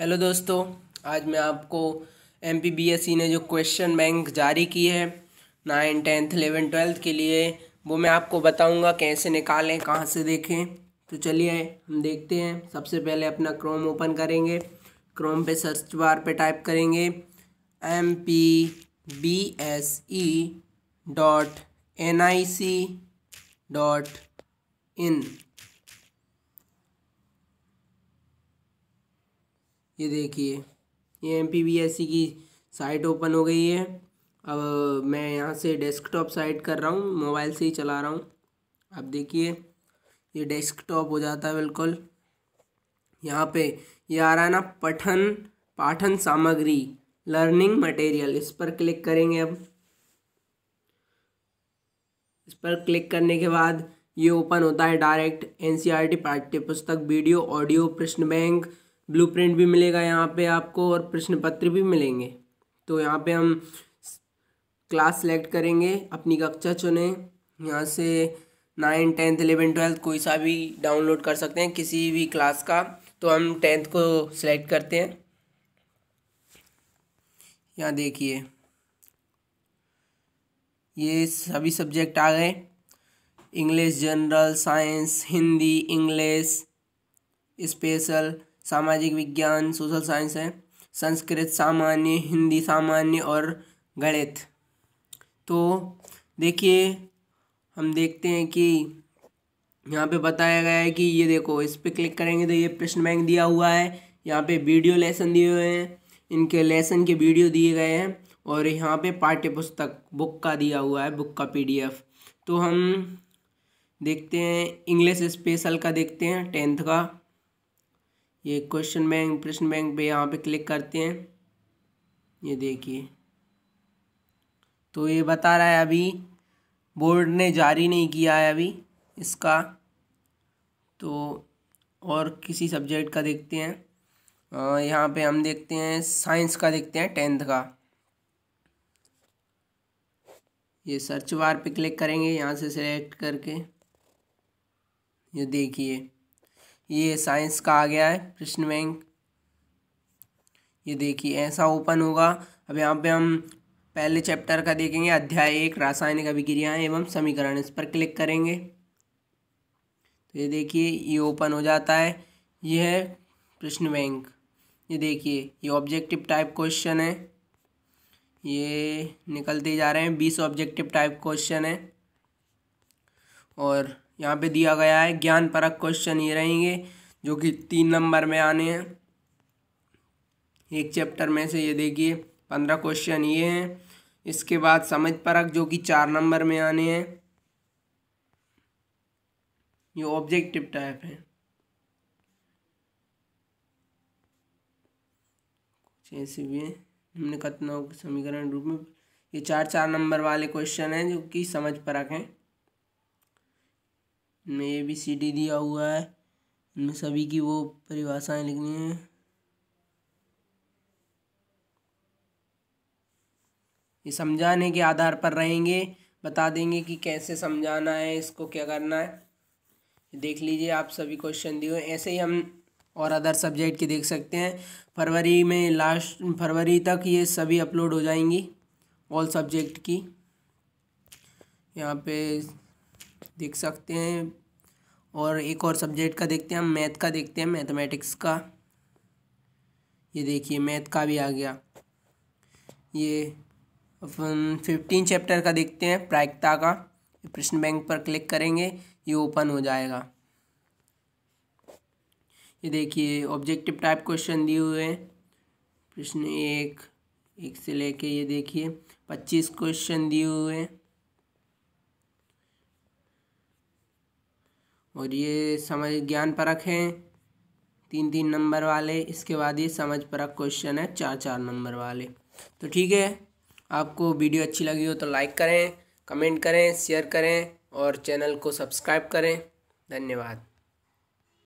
hello दोस्तों आज मैं आपको एम e ने जो क्वेश्चन बैंक जारी की है नाइन टेंथ इलेवन ट्वेल्थ के लिए वो मैं आपको बताऊंगा कैसे निकालें कहाँ से देखें तो चलिए हम देखते हैं सबसे पहले अपना क्रोम ओपन करेंगे क्रोम पे सर्च बार पे टाइप करेंगे M P B S E dot N I C dot in ये देखिए ये एम की साइट ओपन हो गई है अब मैं यहाँ से डेस्कटॉप साइट कर रहा हूँ मोबाइल से ही चला रहा हूँ अब देखिए ये डेस्कटॉप हो जाता है बिल्कुल यहाँ पे ये आ रहा है ना पठन पाठन सामग्री लर्निंग मटेरियल इस पर क्लिक करेंगे अब इस पर क्लिक करने के बाद ये ओपन होता है direct N C R T पाठ्यपुस्तक वीडियो ऑडियो प्रश्न बैंक ब्लूप्रिंट भी मिलेगा यहाँ पे आपको और प्रश्न पत्र भी मिलेंगे तो यहाँ पे हम क्लास सेलेक्ट करेंगे अपनी कक्षा चुने यहाँ से नाइन टेंथ इलेवन ट्वेल्थ कोई सा भी डाउनलोड कर सकते हैं किसी भी क्लास का तो हम टेंथ को सिलेक्ट करते हैं यहाँ देखिए ये सभी सब्जेक्ट आ गए English general science Hindi English special सामाजिक विज्ञान सोशल साइंस है संस्कृत सामान्य हिंदी सामान्य और गणित तो देखिए हम देखते हैं कि यहाँ पे बताया गया है कि ये देखो इस पर क्लिक करेंगे तो ये प्रश्न बैंक दिया हुआ है यहाँ पे वीडियो लेसन दिए हुए हैं इनके लेसन के वीडियो दिए गए हैं और यहाँ पे पाठ्य पुस्तक बुक का दिया हुआ है बुक का पीडीएफ तो हम देखते हैं इंग्लिश स्पेशल का देखते हैं टेंथ का ये क्वेश्चन बैंक प्रश्न बैंक पे यहाँ पे क्लिक करते हैं ये देखिए तो ये बता रहा है अभी बोर्ड ने जारी नहीं किया है अभी इसका तो और किसी सब्जेक्ट का देखते हैं यहाँ पे हम देखते हैं साइंस का देखते हैं टेंथ का ये सर्च बार पे क्लिक करेंगे यहाँ से सेलेक्ट करके ये देखिए ये साइंस का आ गया है प्रश्न बैंक ये देखिए ऐसा ओपन होगा अब यहाँ पे हम पहले चैप्टर का देखेंगे अध्याय एक रासायनिक अभिक्रियाएं एवं समीकरण इस पर क्लिक करेंगे तो ये देखिए ये ओपन हो जाता है ये है प्रश्न बैंक ये देखिए ये ऑब्जेक्टिव टाइप क्वेश्चन है ये निकलते जा रहे हैं बीस ऑब्जेक्टिव टाइप क्वेश्चन है और यहाँ पे दिया गया है ज्ञान परक क्वेश्चन ये रहेंगे जो कि तीन नंबर में आने हैं एक चैप्टर में से ये देखिए पंद्रह क्वेश्चन ये हैं इसके बाद समझ परक जो कि चार नंबर में आने हैं ये ऑब्जेक्टिव टाइप है कुछ ऐसे भी है निम्नलिखित समीकरण रूप में ये चार चार नंबर वाले क्वेश्चन हैं जो कि समझ परक हैं में ए बी सी डी दिया हुआ है इनमें सभी की वो परिभाषाएं लिखनी है ये समझाने के आधार पर रहेंगे बता देंगे कि कैसे समझाना है इसको क्या करना है देख लीजिए आप सभी क्वेश्चन दिए ऐसे ही हम और अदर सब्जेक्ट के देख सकते हैं फरवरी में लास्ट फरवरी तक ये सभी अपलोड हो जाएंगी ऑल सब्जेक्ट की यहाँ पे देख सकते हैं और एक और सब्जेक्ट का देखते हैं हम मैथ का देखते हैं मैथमेटिक्स का ये देखिए मैथ का भी आ गया ये अपन फिफ्टीन चैप्टर का देखते हैं प्रायिकता का प्रश्न बैंक पर क्लिक करेंगे ये ओपन हो जाएगा ये देखिए ऑब्जेक्टिव टाइप क्वेश्चन दिए हुए हैं प्रश्न एक एक से लेके ये देखिए पच्चीस क्वेश्चन दिए हुए हैं और ये समझ ज्ञान परख हैं तीन तीन नंबर वाले इसके बाद ये समझ परख क्वेश्चन है चार चार नंबर वाले तो ठीक है आपको वीडियो अच्छी लगी हो तो लाइक करें कमेंट करें शेयर करें और चैनल को सब्सक्राइब करें धन्यवाद